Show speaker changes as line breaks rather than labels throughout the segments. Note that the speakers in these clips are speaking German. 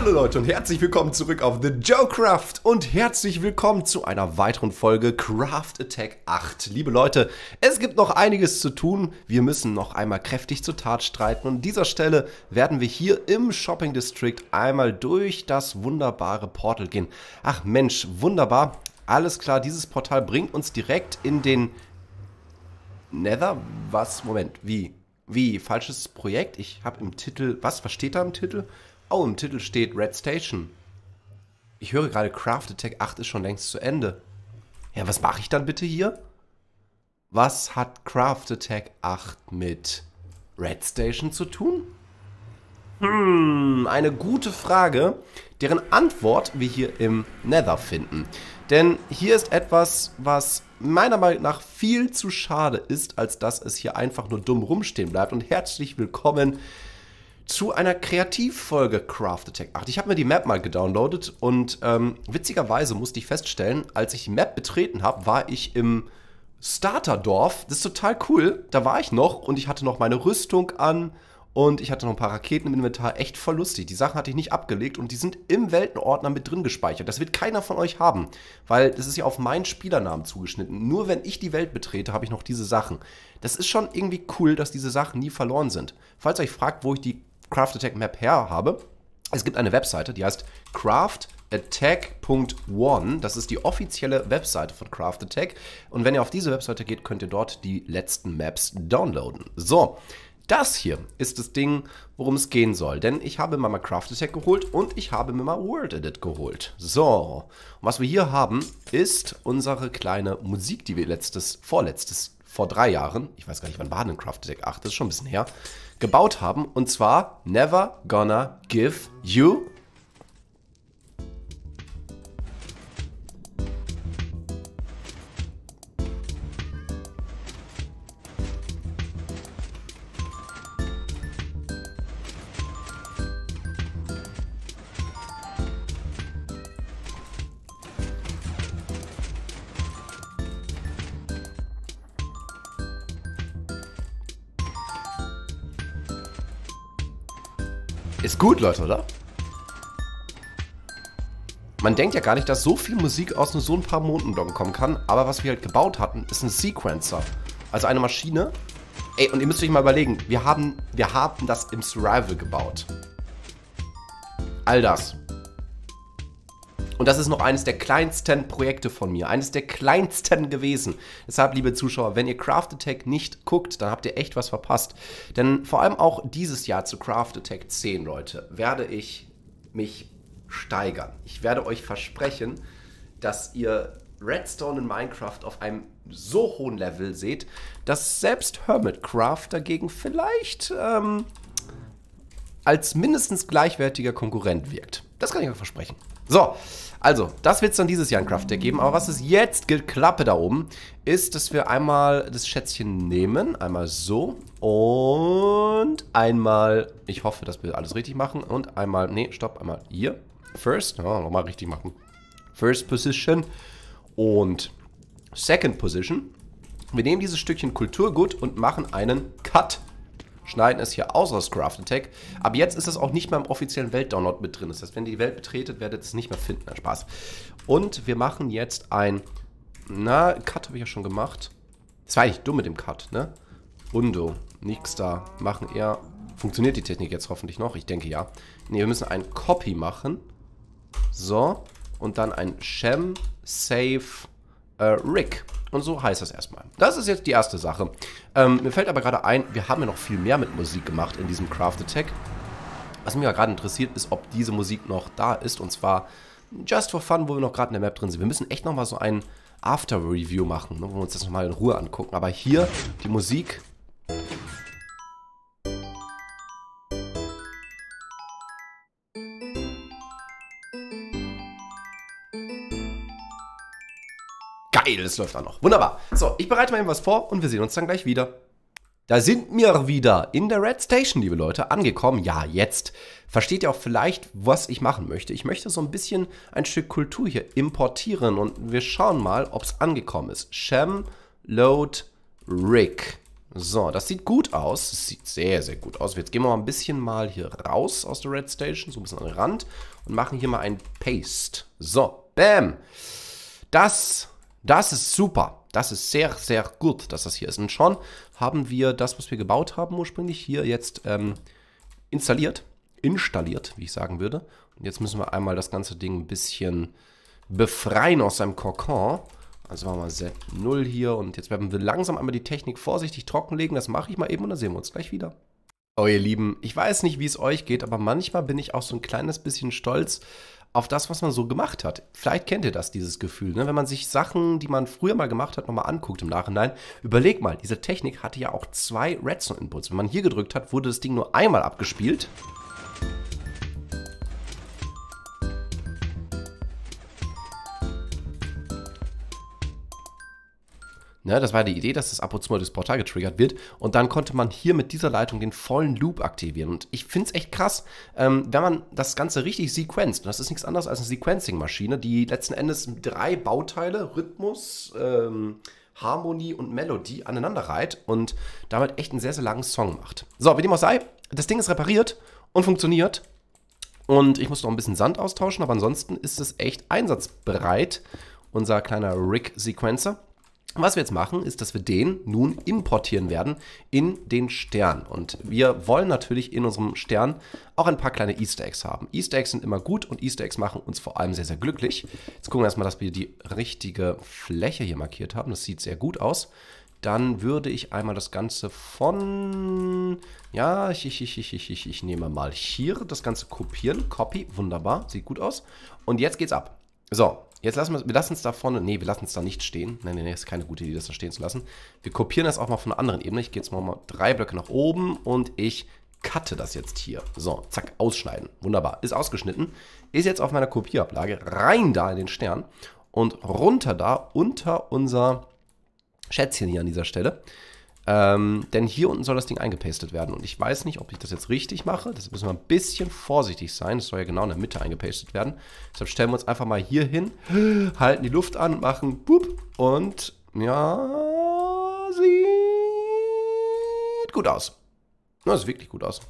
Hallo Leute und herzlich willkommen zurück auf The Joe Craft und herzlich willkommen zu einer weiteren Folge Craft Attack 8. Liebe Leute, es gibt noch einiges zu tun. Wir müssen noch einmal kräftig zur Tat streiten und an dieser Stelle werden wir hier im Shopping District einmal durch das wunderbare Portal gehen. Ach Mensch, wunderbar. Alles klar, dieses Portal bringt uns direkt in den Nether. Was? Moment, wie? Wie? Falsches Projekt? Ich habe im Titel... Was? Was steht da im Titel? Oh, im Titel steht Red Station. Ich höre gerade, Craft Attack 8 ist schon längst zu Ende. Ja, was mache ich dann bitte hier? Was hat Craft Attack 8 mit Red Station zu tun? Hm, eine gute Frage, deren Antwort wir hier im Nether finden. Denn hier ist etwas, was meiner Meinung nach viel zu schade ist, als dass es hier einfach nur dumm rumstehen bleibt. Und herzlich willkommen zu einer Kreativfolge Craft Attack 8. Ich habe mir die Map mal gedownloadet und ähm, witzigerweise musste ich feststellen, als ich die Map betreten habe, war ich im Starterdorf. Das ist total cool. Da war ich noch und ich hatte noch meine Rüstung an und ich hatte noch ein paar Raketen im Inventar. Echt voll lustig. Die Sachen hatte ich nicht abgelegt und die sind im Weltenordner mit drin gespeichert. Das wird keiner von euch haben, weil das ist ja auf meinen Spielernamen zugeschnitten. Nur wenn ich die Welt betrete, habe ich noch diese Sachen. Das ist schon irgendwie cool, dass diese Sachen nie verloren sind. Falls euch fragt, wo ich die Craft Attack Map her habe. Es gibt eine Webseite, die heißt Craft Attack.one. Das ist die offizielle Webseite von Craft Attack. Und wenn ihr auf diese Webseite geht, könnt ihr dort die letzten Maps downloaden. So, das hier ist das Ding, worum es gehen soll. Denn ich habe mir mal Craft Attack geholt und ich habe mir mal World Edit geholt. So, und was wir hier haben, ist unsere kleine Musik, die wir letztes, vorletztes, vor drei Jahren, ich weiß gar nicht, wann war denn Craft Attack 8, das ist schon ein bisschen her, gebaut haben. Und zwar Never Gonna Give You Ist gut, Leute, oder? Man denkt ja gar nicht, dass so viel Musik aus nur so ein paar Mondenblocken kommen kann, aber was wir halt gebaut hatten, ist ein Sequencer. Also eine Maschine. Ey, und ihr müsst euch mal überlegen, wir haben, wir haben das im Survival gebaut. All das. Und das ist noch eines der kleinsten Projekte von mir, eines der kleinsten gewesen. Deshalb, liebe Zuschauer, wenn ihr Craft Attack nicht guckt, dann habt ihr echt was verpasst. Denn vor allem auch dieses Jahr zu Craft Attack 10, Leute, werde ich mich steigern. Ich werde euch versprechen, dass ihr Redstone in Minecraft auf einem so hohen Level seht, dass selbst Hermitcraft dagegen vielleicht ähm, als mindestens gleichwertiger Konkurrent wirkt. Das kann ich euch versprechen. So, also, das wird es dann dieses Jahr in Deck geben. Aber was es jetzt geklappe da oben, ist, dass wir einmal das Schätzchen nehmen. Einmal so und einmal, ich hoffe, dass wir alles richtig machen. Und einmal, nee, stopp, einmal hier. First, oh, nochmal richtig machen. First Position und Second Position. Wir nehmen dieses Stückchen Kulturgut und machen einen Cut schneiden es hier außer das Craft Attack. Aber jetzt ist das auch nicht mehr im offiziellen Weltdownload mit drin. Das heißt, wenn ihr die Welt betretet, werdet ihr es nicht mehr finden. Na, Spaß. Und wir machen jetzt ein... Na, Cut habe ich ja schon gemacht. Das war eigentlich dumm mit dem Cut, ne? Undo. Nix da. Machen eher... Funktioniert die Technik jetzt hoffentlich noch? Ich denke ja. Ne, wir müssen ein Copy machen. So. Und dann ein Shem Save äh, Rick. Und so heißt das erstmal. Das ist jetzt die erste Sache. Ähm, mir fällt aber gerade ein, wir haben ja noch viel mehr mit Musik gemacht in diesem Craft Attack. Was mich ja gerade interessiert, ist, ob diese Musik noch da ist. Und zwar just for fun, wo wir noch gerade in der Map drin sind. Wir müssen echt nochmal so ein After-Review machen, ne, wo wir uns das nochmal in Ruhe angucken. Aber hier die Musik Geil, das läuft auch noch. Wunderbar. So, ich bereite mal eben was vor und wir sehen uns dann gleich wieder. Da sind wir wieder in der Red Station, liebe Leute, angekommen. Ja, jetzt versteht ihr auch vielleicht, was ich machen möchte. Ich möchte so ein bisschen ein Stück Kultur hier importieren und wir schauen mal, ob es angekommen ist. Sham Load Rick. So, das sieht gut aus. Das sieht sehr, sehr gut aus. Jetzt gehen wir mal ein bisschen mal hier raus aus der Red Station, so ein bisschen an den Rand und machen hier mal ein Paste. So, bam. Das das ist super. Das ist sehr, sehr gut, dass das hier ist. Und schon haben wir das, was wir gebaut haben ursprünglich, hier jetzt ähm, installiert. Installiert, wie ich sagen würde. Und jetzt müssen wir einmal das ganze Ding ein bisschen befreien aus seinem Kokon. Also machen wir Set 0 hier und jetzt werden wir langsam einmal die Technik vorsichtig trockenlegen. Das mache ich mal eben und dann sehen wir uns gleich wieder. Oh ihr Lieben, ich weiß nicht, wie es euch geht, aber manchmal bin ich auch so ein kleines bisschen stolz auf das, was man so gemacht hat. Vielleicht kennt ihr das, dieses Gefühl. Ne? Wenn man sich Sachen, die man früher mal gemacht hat, nochmal anguckt im Nachhinein, überleg mal, diese Technik hatte ja auch zwei Redstone-Inputs. Wenn man hier gedrückt hat, wurde das Ding nur einmal abgespielt. Ne, das war die Idee, dass das ab und zu mal durchs Portal getriggert wird. Und dann konnte man hier mit dieser Leitung den vollen Loop aktivieren. Und ich finde es echt krass, ähm, wenn man das Ganze richtig sequenzt. Und das ist nichts anderes als eine Sequencing-Maschine, die letzten Endes drei Bauteile, Rhythmus, ähm, Harmonie und Melodie aneinander reiht und damit echt einen sehr, sehr langen Song macht. So, wie dem auch sei, das Ding ist repariert und funktioniert. Und ich muss noch ein bisschen Sand austauschen, aber ansonsten ist es echt einsatzbereit, unser kleiner Rig-Sequencer. Was wir jetzt machen, ist, dass wir den nun importieren werden in den Stern. Und wir wollen natürlich in unserem Stern auch ein paar kleine Easter Eggs haben. Easter Eggs sind immer gut und Easter Eggs machen uns vor allem sehr, sehr glücklich. Jetzt gucken wir erstmal, dass wir die richtige Fläche hier markiert haben. Das sieht sehr gut aus. Dann würde ich einmal das Ganze von... Ja, ich, ich, ich, ich, ich, ich nehme mal hier das Ganze kopieren. Copy, wunderbar, sieht gut aus. Und jetzt geht's ab. So, Jetzt lassen wir, wir lassen es da vorne, nee, wir lassen es da nicht stehen. Nein, nein, nein, ist keine gute Idee, das da stehen zu lassen. Wir kopieren das auch mal von einer anderen Ebene. Ich gehe jetzt mal, mal drei Blöcke nach oben und ich cutte das jetzt hier. So, zack, ausschneiden. Wunderbar, ist ausgeschnitten. Ist jetzt auf meiner Kopierablage rein da in den Stern und runter da unter unser Schätzchen hier an dieser Stelle. Ähm, denn hier unten soll das Ding eingepastet werden. Und ich weiß nicht, ob ich das jetzt richtig mache. Das müssen wir ein bisschen vorsichtig sein. Es soll ja genau in der Mitte eingepastet werden. Deshalb stellen wir uns einfach mal hier hin, halten die Luft an machen boop. Und ja, sieht gut aus. Das sieht wirklich gut aus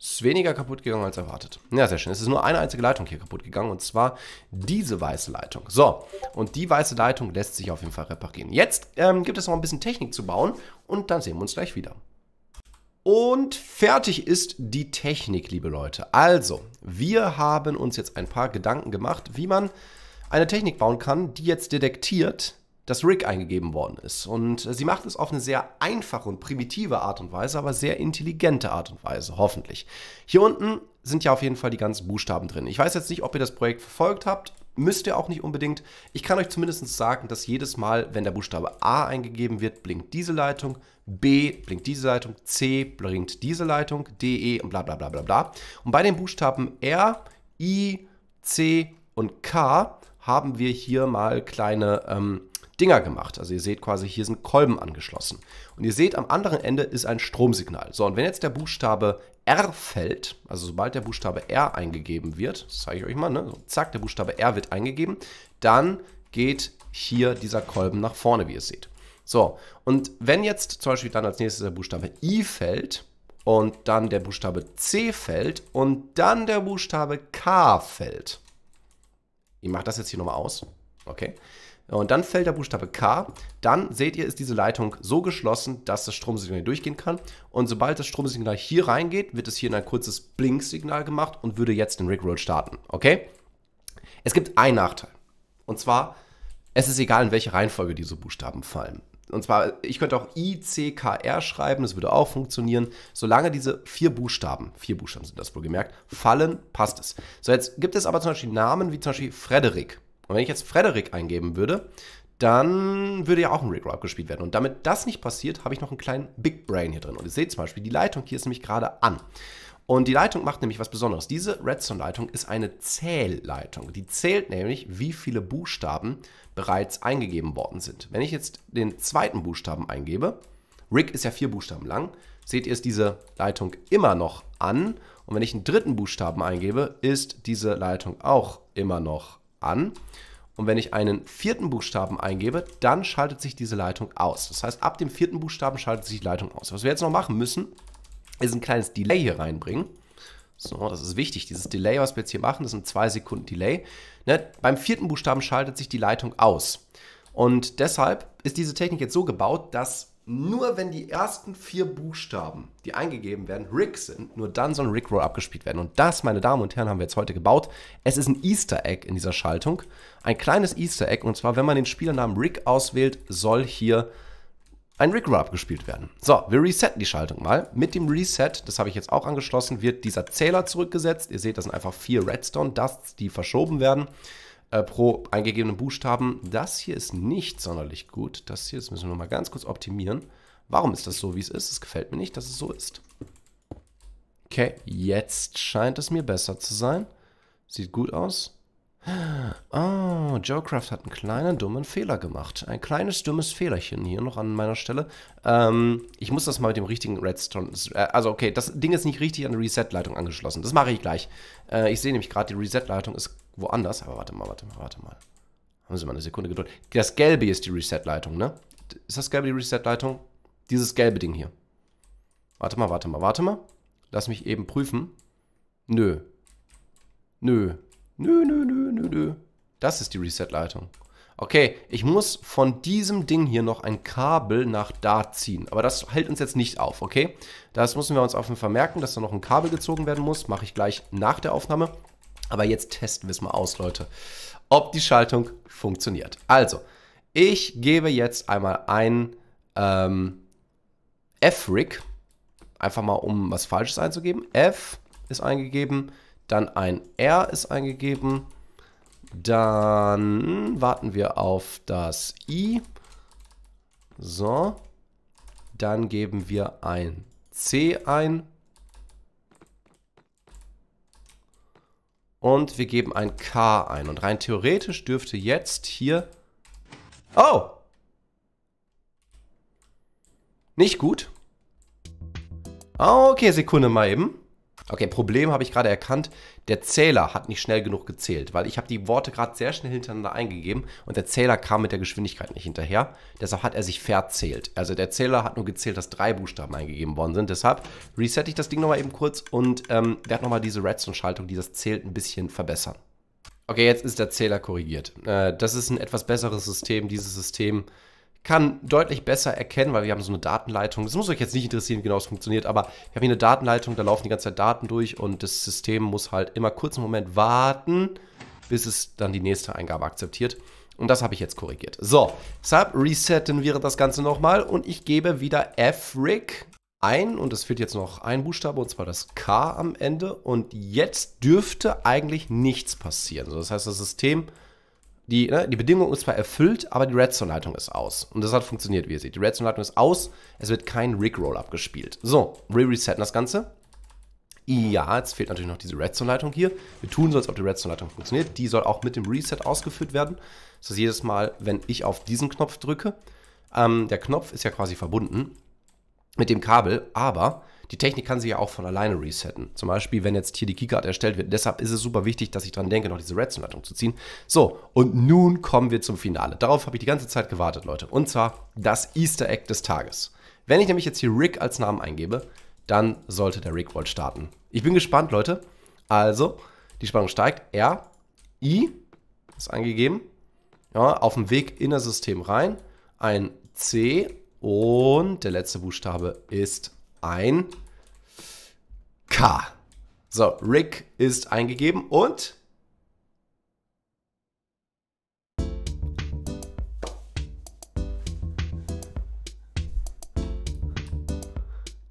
ist weniger kaputt gegangen als erwartet. Ja, sehr schön. Es ist nur eine einzige Leitung hier kaputt gegangen und zwar diese weiße Leitung. So, und die weiße Leitung lässt sich auf jeden Fall reparieren. Jetzt ähm, gibt es noch ein bisschen Technik zu bauen und dann sehen wir uns gleich wieder. Und fertig ist die Technik, liebe Leute. Also, wir haben uns jetzt ein paar Gedanken gemacht, wie man eine Technik bauen kann, die jetzt detektiert, dass Rick eingegeben worden ist. Und äh, sie macht es auf eine sehr einfache und primitive Art und Weise, aber sehr intelligente Art und Weise, hoffentlich. Hier unten sind ja auf jeden Fall die ganzen Buchstaben drin. Ich weiß jetzt nicht, ob ihr das Projekt verfolgt habt. Müsst ihr auch nicht unbedingt. Ich kann euch zumindest sagen, dass jedes Mal, wenn der Buchstabe A eingegeben wird, blinkt diese Leitung, B blinkt diese Leitung, C blinkt diese Leitung, D, E und bla bla bla bla bla. Und bei den Buchstaben R, I, C und K haben wir hier mal kleine ähm, Dinger gemacht. Also ihr seht quasi, hier sind Kolben angeschlossen. Und ihr seht, am anderen Ende ist ein Stromsignal. So, und wenn jetzt der Buchstabe R fällt, also sobald der Buchstabe R eingegeben wird, das zeige ich euch mal, ne? so, zack, der Buchstabe R wird eingegeben, dann geht hier dieser Kolben nach vorne, wie ihr seht. So, und wenn jetzt zum Beispiel dann als nächstes der Buchstabe I fällt und dann der Buchstabe C fällt und dann der Buchstabe K fällt. Ich mache das jetzt hier nochmal aus. Okay und dann fällt der Buchstabe K, dann seht ihr, ist diese Leitung so geschlossen, dass das Stromsignal durchgehen kann. Und sobald das Stromsignal hier reingeht, wird es hier in ein kurzes Blinksignal gemacht und würde jetzt den Rickroll starten. Okay? Es gibt einen Nachteil. Und zwar, es ist egal, in welche Reihenfolge diese Buchstaben fallen. Und zwar, ich könnte auch I, C, K, R schreiben, das würde auch funktionieren. Solange diese vier Buchstaben, vier Buchstaben sind das wohl gemerkt, fallen, passt es. So, jetzt gibt es aber zum Beispiel Namen wie zum Beispiel Frederik. Und wenn ich jetzt Frederick eingeben würde, dann würde ja auch ein Regrow abgespielt werden. Und damit das nicht passiert, habe ich noch einen kleinen Big Brain hier drin. Und ihr seht zum Beispiel, die Leitung hier ist nämlich gerade an. Und die Leitung macht nämlich was Besonderes. Diese Redstone-Leitung ist eine Zählleitung. Die zählt nämlich, wie viele Buchstaben bereits eingegeben worden sind. Wenn ich jetzt den zweiten Buchstaben eingebe, Rick ist ja vier Buchstaben lang, seht ihr, ist diese Leitung immer noch an. Und wenn ich einen dritten Buchstaben eingebe, ist diese Leitung auch immer noch an. Und wenn ich einen vierten Buchstaben eingebe, dann schaltet sich diese Leitung aus. Das heißt, ab dem vierten Buchstaben schaltet sich die Leitung aus. Was wir jetzt noch machen müssen, ist ein kleines Delay hier reinbringen. So, das ist wichtig. Dieses Delay, was wir jetzt hier machen, das ist ein 2 Sekunden Delay. Ne? Beim vierten Buchstaben schaltet sich die Leitung aus. Und deshalb ist diese Technik jetzt so gebaut, dass nur wenn die ersten vier Buchstaben, die eingegeben werden, Rick sind, nur dann soll ein Rickroll abgespielt werden. Und das, meine Damen und Herren, haben wir jetzt heute gebaut. Es ist ein Easter Egg in dieser Schaltung. Ein kleines Easter Egg. Und zwar, wenn man den Spielernamen Rick auswählt, soll hier ein Rickroll abgespielt werden. So, wir resetten die Schaltung mal. Mit dem Reset, das habe ich jetzt auch angeschlossen, wird dieser Zähler zurückgesetzt. Ihr seht, das sind einfach vier Redstone-Dusts, die verschoben werden äh, pro eingegebenen Buchstaben. Das hier ist nicht sonderlich gut. Das hier, das müssen wir mal ganz kurz optimieren. Warum ist das so, wie es ist? Es gefällt mir nicht, dass es so ist. Okay, jetzt scheint es mir besser zu sein. Sieht gut aus. Oh, ah, Joecraft hat einen kleinen dummen Fehler gemacht. Ein kleines dummes Fehlerchen hier noch an meiner Stelle. Ähm, ich muss das mal mit dem richtigen Redstone. Äh, also, okay, das Ding ist nicht richtig an die Reset-Leitung angeschlossen. Das mache ich gleich. Äh, ich sehe nämlich gerade, die Reset-Leitung ist woanders. Aber warte mal, warte mal, warte mal. Haben Sie mal eine Sekunde Geduld. Das Gelbe ist die Reset-Leitung, ne? Ist das Gelbe die Reset-Leitung? Dieses gelbe Ding hier. Warte mal, warte mal, warte mal. Lass mich eben prüfen. Nö. Nö. Nö, nö, nö, nö, nö. Das ist die Reset-Leitung. Okay, ich muss von diesem Ding hier noch ein Kabel nach da ziehen. Aber das hält uns jetzt nicht auf, okay? Das müssen wir uns auf jeden Fall merken, dass da noch ein Kabel gezogen werden muss. Mache ich gleich nach der Aufnahme. Aber jetzt testen wir es mal aus, Leute, ob die Schaltung funktioniert. Also, ich gebe jetzt einmal ein ähm, F-Rig, einfach mal um was Falsches einzugeben. F ist eingegeben, dann ein R ist eingegeben, dann warten wir auf das I. So, dann geben wir ein C ein Und wir geben ein K ein. Und rein theoretisch dürfte jetzt hier... Oh! Nicht gut. Ah, okay, Sekunde mal eben. Okay, Problem habe ich gerade erkannt. Der Zähler hat nicht schnell genug gezählt, weil ich habe die Worte gerade sehr schnell hintereinander eingegeben und der Zähler kam mit der Geschwindigkeit nicht hinterher. Deshalb hat er sich verzählt. Also der Zähler hat nur gezählt, dass drei Buchstaben eingegeben worden sind. Deshalb resette ich das Ding nochmal eben kurz und ähm, werde nochmal diese Redstone-Schaltung, die das zählt, ein bisschen verbessern. Okay, jetzt ist der Zähler korrigiert. Äh, das ist ein etwas besseres System. Dieses System kann deutlich besser erkennen, weil wir haben so eine Datenleitung. Das muss euch jetzt nicht interessieren, genau, wie genau es funktioniert, aber wir haben hier eine Datenleitung, da laufen die ganze Zeit Daten durch und das System muss halt immer kurz einen Moment warten, bis es dann die nächste Eingabe akzeptiert. Und das habe ich jetzt korrigiert. So, deshalb resetten wir das Ganze nochmal und ich gebe wieder Fric ein und es fehlt jetzt noch ein Buchstabe und zwar das K am Ende und jetzt dürfte eigentlich nichts passieren. Also das heißt, das System die, ne, die Bedingung ist zwar erfüllt, aber die Redstone-Leitung ist aus. Und das hat funktioniert, wie ihr seht. Die Redstone-Leitung ist aus, es wird kein Rickroll abgespielt. So, wir resetten das Ganze. Ja, jetzt fehlt natürlich noch diese Redstone-Leitung hier. Wir tun so, als ob die Redstone-Leitung funktioniert. Die soll auch mit dem Reset ausgeführt werden. Das heißt, jedes Mal, wenn ich auf diesen Knopf drücke, ähm, der Knopf ist ja quasi verbunden mit dem Kabel, aber die Technik kann sich ja auch von alleine resetten. Zum Beispiel, wenn jetzt hier die Keycard erstellt wird. Deshalb ist es super wichtig, dass ich dran denke, noch diese Redstone-Leitung zu ziehen. So, und nun kommen wir zum Finale. Darauf habe ich die ganze Zeit gewartet, Leute. Und zwar das Easter Egg des Tages. Wenn ich nämlich jetzt hier Rick als Namen eingebe, dann sollte der Rick Vault starten. Ich bin gespannt, Leute. Also, die Spannung steigt. R, I ist eingegeben. Ja, auf dem Weg in das System rein. Ein C und der letzte Buchstabe ist ein K. So, Rick ist eingegeben und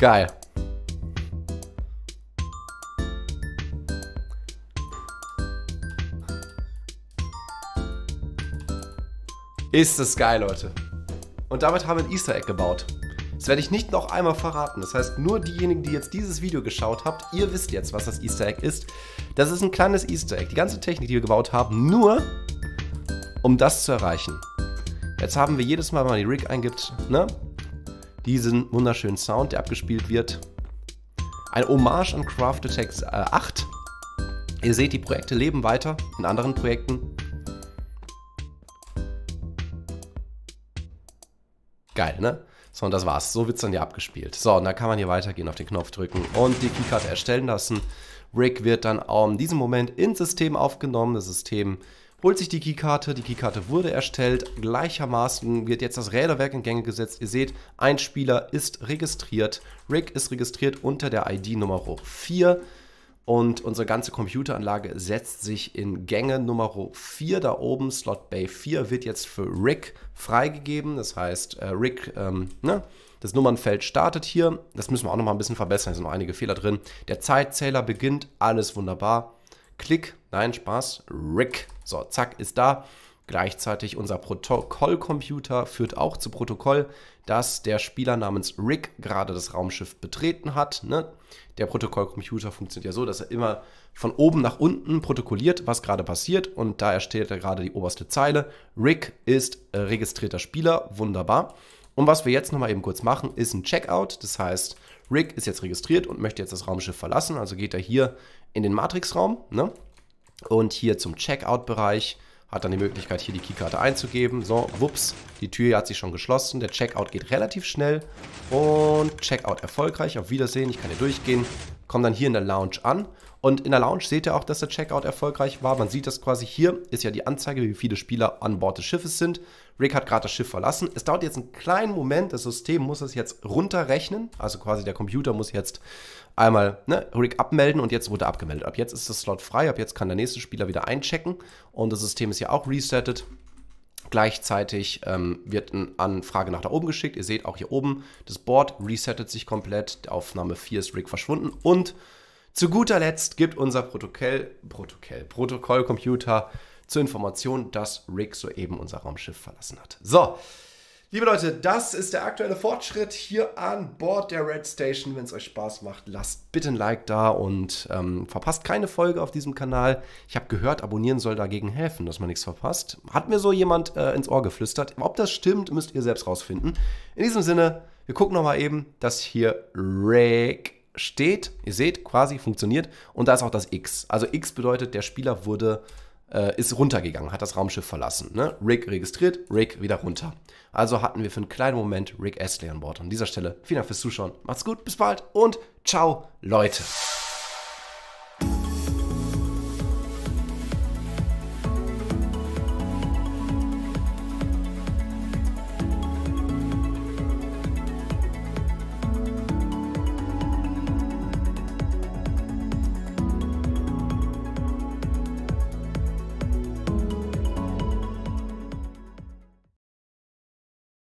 Geil. Ist das geil, Leute. Und damit haben wir ein Easter Egg gebaut. Das werde ich nicht noch einmal verraten. Das heißt, nur diejenigen, die jetzt dieses Video geschaut habt, ihr wisst jetzt, was das Easter Egg ist. Das ist ein kleines Easter Egg. Die ganze Technik, die wir gebaut haben, nur um das zu erreichen. Jetzt haben wir jedes Mal, wenn man die Rig eingibt, ne? diesen wunderschönen Sound, der abgespielt wird. Ein Hommage an Craft Attacks äh, 8. Ihr seht, die Projekte leben weiter in anderen Projekten. Geil, ne? So, und das war's. So wird's dann hier abgespielt. So, und dann kann man hier weitergehen, auf den Knopf drücken und die Keycard erstellen lassen. Rick wird dann auch ähm, in diesem Moment ins System aufgenommen. Das System holt sich die Keykarte. Die Keykarte wurde erstellt. Gleichermaßen wird jetzt das Räderwerk in Gänge gesetzt. Ihr seht, ein Spieler ist registriert. Rick ist registriert unter der ID Nummer 4. Und unsere ganze Computeranlage setzt sich in Gänge Nummer 4 da oben. Slot Bay 4 wird jetzt für Rick freigegeben. Das heißt, äh, Rick, ähm, ne? Das Nummernfeld startet hier. Das müssen wir auch nochmal ein bisschen verbessern. Da sind noch einige Fehler drin. Der Zeitzähler beginnt. Alles wunderbar. Klick. Nein, Spaß. Rick. So, zack, ist da. Gleichzeitig unser Protokollcomputer führt auch zu Protokoll, dass der Spieler namens Rick gerade das Raumschiff betreten hat. Ne? Der Protokollcomputer funktioniert ja so, dass er immer von oben nach unten protokolliert, was gerade passiert. Und da erstellt er gerade die oberste Zeile. Rick ist äh, registrierter Spieler. Wunderbar. Und was wir jetzt nochmal eben kurz machen, ist ein Checkout. Das heißt, Rick ist jetzt registriert und möchte jetzt das Raumschiff verlassen. Also geht er hier in den Matrixraum ne? und hier zum Checkout-Bereich hat dann die Möglichkeit, hier die Keykarte einzugeben. So, wups, die Tür hat sich schon geschlossen. Der Checkout geht relativ schnell und Checkout erfolgreich. Auf Wiedersehen, ich kann hier durchgehen komme dann hier in der Lounge an und in der Lounge seht ihr auch, dass der Checkout erfolgreich war. Man sieht das quasi hier, ist ja die Anzeige, wie viele Spieler an Bord des Schiffes sind. Rick hat gerade das Schiff verlassen. Es dauert jetzt einen kleinen Moment, das System muss es jetzt runterrechnen. Also quasi der Computer muss jetzt einmal ne, Rick abmelden und jetzt wurde abgemeldet. Ab jetzt ist das Slot frei, ab jetzt kann der nächste Spieler wieder einchecken und das System ist ja auch resettet. Gleichzeitig ähm, wird eine Anfrage nach da oben geschickt. Ihr seht auch hier oben, das Board resettet sich komplett. Die Aufnahme 4 ist Rig verschwunden. Und zu guter Letzt gibt unser Protokoll, Protokoll, Protokollcomputer zur Information, dass Rig soeben unser Raumschiff verlassen hat. So, Liebe Leute, das ist der aktuelle Fortschritt hier an Bord der Red Station. Wenn es euch Spaß macht, lasst bitte ein Like da und ähm, verpasst keine Folge auf diesem Kanal. Ich habe gehört, abonnieren soll dagegen helfen, dass man nichts verpasst. Hat mir so jemand äh, ins Ohr geflüstert. Ob das stimmt, müsst ihr selbst rausfinden. In diesem Sinne, wir gucken nochmal eben, dass hier Reg steht. Ihr seht, quasi funktioniert. Und da ist auch das X. Also X bedeutet, der Spieler wurde äh, ist runtergegangen, hat das Raumschiff verlassen. Ne? Rick registriert, Rick wieder runter. Also hatten wir für einen kleinen Moment Rick Astley an Bord. An dieser Stelle vielen Dank fürs Zuschauen. Macht's gut, bis bald und ciao, Leute.